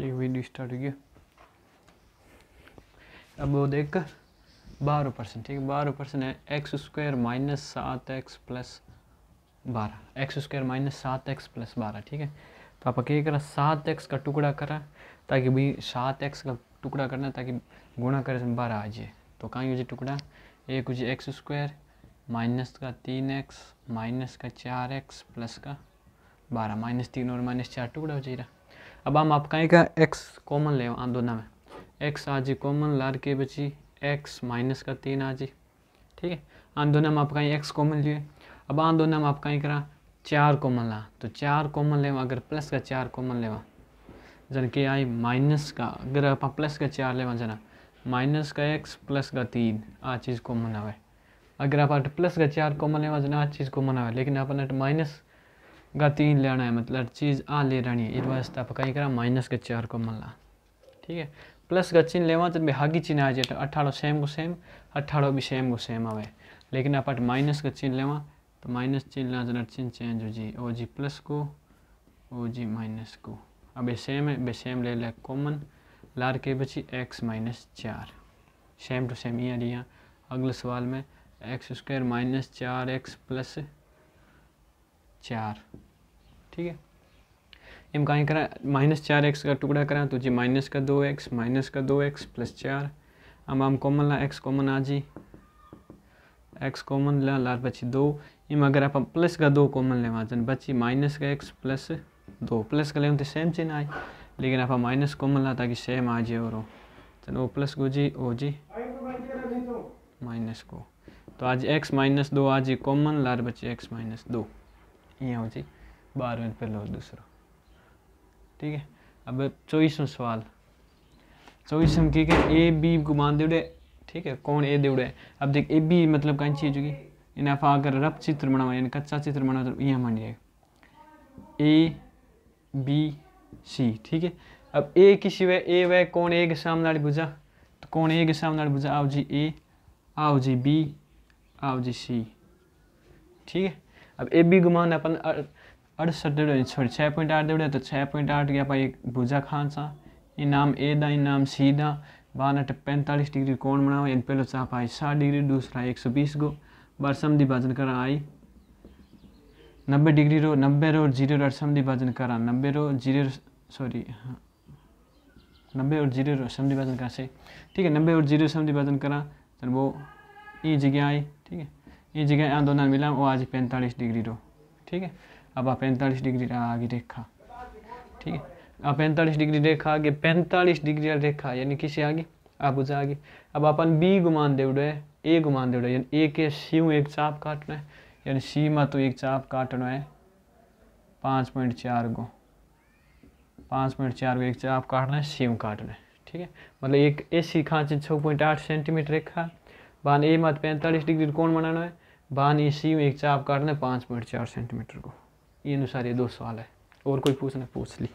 ठीक video start हो गया अब वो देख कर बारह परसेंट ठीक है बारह परसेंट है एक्स स्क्वायर माइनस सात एक्स प्लस बारह एक्स स्क्वायर माइनस सात एक्स प्लस बारह ठीक है तो आप क्या करा सात एक्स का टुकड़ा करा ताकि भाई सात एक्स का टुकड़ा करना ताकि गुणा करे बारह आ जाए तो कहाँ हो जाए टुकड़ा एक हो जाए एक्स स्क्वायर माइनस का तीन एक्स माइनस का चार एक्स प्लस का बारह माइनस तीन और माइनस चार टुकड़ा हो जाएगा अब हम आप कहीं का एक्स कॉमन ले दोनों में एक्स आ जी कॉमन लार के बची एक्स माइनस का तीन आ जी ठीक है आन दोनों में आप कहीं एक्स कॉमन लिए अब आन दोनों में कहीं करा चार कॉमन ला तो चार कॉमन लेवा अगर प्लस का चार कॉमन लेवा जन के आई माइनस का अगर आप प्लस का चार लेवा जना माइनस का एक्स प्लस का तीन आ चीज़ कॉमन आवे अगर आप प्लस का चार कॉमन लेवा जना आ चीज़ कॉमन आवे लेकिन अपन माइनस गति तीन लेना है मतलब चीज़ आ ले रहनी है इस तो आप कहीं करा माइनस के चार को मल्ला ठीक है प्लस का चिन्ह लेवा तो भागी चिन्ह आ जाए तो अठारह सेम को सेम अठारह भी सेम को सेम आवे लेकिन आप माइनस का चिन्ह लेवा तो माइनस चिन्ह ला जाना चिन्ह चेंज हो जी ओ जी प्लस को ओ जी माइनस को अब सेम है बे सेम ले लिया कॉमन लार के बची एक्स माइनस चार सेम टू सेम ये अगले सवाल में एक्स स्क्वायर माइनस चार एक्स प्लस चार ठीक है इमकान करें माइनस चार एक्स का टुकड़ा करा तो जी माइनस का दो एक्स माइनस का दो एक्स प्लस चार अब हम कॉमन ला एक्स कॉमन आ जी एक्स कॉमन ला लार बची दो इम अगर आप प्लस का दो कॉमन लेवा जन बची माइनस का एक्स प्लस दो प्लस का लें तो सेम चिन्ह आए लेकिन आप माइनस कॉमन ला ताकि सेम आ जाए और जन ओ तो प्लस को जी ओ जी माइनस को तो आज एक्स माइनस दो आज कॉमन लार बची एक्स माइनस दो ये हो जी बारहवें और दूसरा ठीक है अब चौबीसवें सवाल चौबीसवें है ए बी घुमान दे ठीक है कौन ए दे उड़े अब देख ए बी मतलब कहीं चीज होगी इन्हें आप अगर रब चित्र बनावा यानी कच्चा चित्र बनावा तो यह मान जाएगा ए बी सी ठीक है अब ए किसी वे ए वे कौन ए के सामने वाली बुझा तो कौन ए के सामने वाली बुझा आओ जी ए आओ जी बी आओ जी सी ठीक है अब ए बी मान अपन अड़सठ सॉरी छः पॉइंट आठ दौड़े तो छः पॉइंट आठ गया भाई भुजा खान सा इनाम ए दा इनाम सी दा बारह अट पैंतालीस डिग्री कोण बनाओ इन पहले चाह आई साठ डिग्री दूसरा एक सौ बीस गो बार समी भाजन करा आई नब्बे डिग्री रो नब्बे रो जीरो रो समी भाजन करा नब्बे रो जीरो सॉरी हाँ। नब्बे और जीरो रो समी करा से ठीक है नब्बे और जीरो समी करा तो वो ई जगह आई ठीक है ये जगह यहाँ दोनों मिला वो आज पैंतालीस डिग्री रो ठीक है अब आप पैंतालीस डिग्री आगे रेखा ठीक है अब पैंतालीस डिग्री रेखा आगे पैंतालीस डिग्री रेखा यानी किसी आगे आप उसे आगे अब अपन बी घुमान दे उड़े ए घुमान दे उड़े यानी ए के सी एक चाप काटना है यानी सी में तो एक चाप काटना है पाँच पॉइंट चार गो पाँच पॉइंट चार गो एक चाप काटना है सी काटना है ठीक है मतलब एक ए सी खाँच छः पॉइंट आठ सेंटीमीटर रेखा बान ए मत पैंतालीस डिग्री कौन बनाना है बान इसी में एक चाप काटना पाँच पॉइंट चार सेंटीमीटर को ये अनुसार ये दो सवाल है और कोई पूछना पूछ ली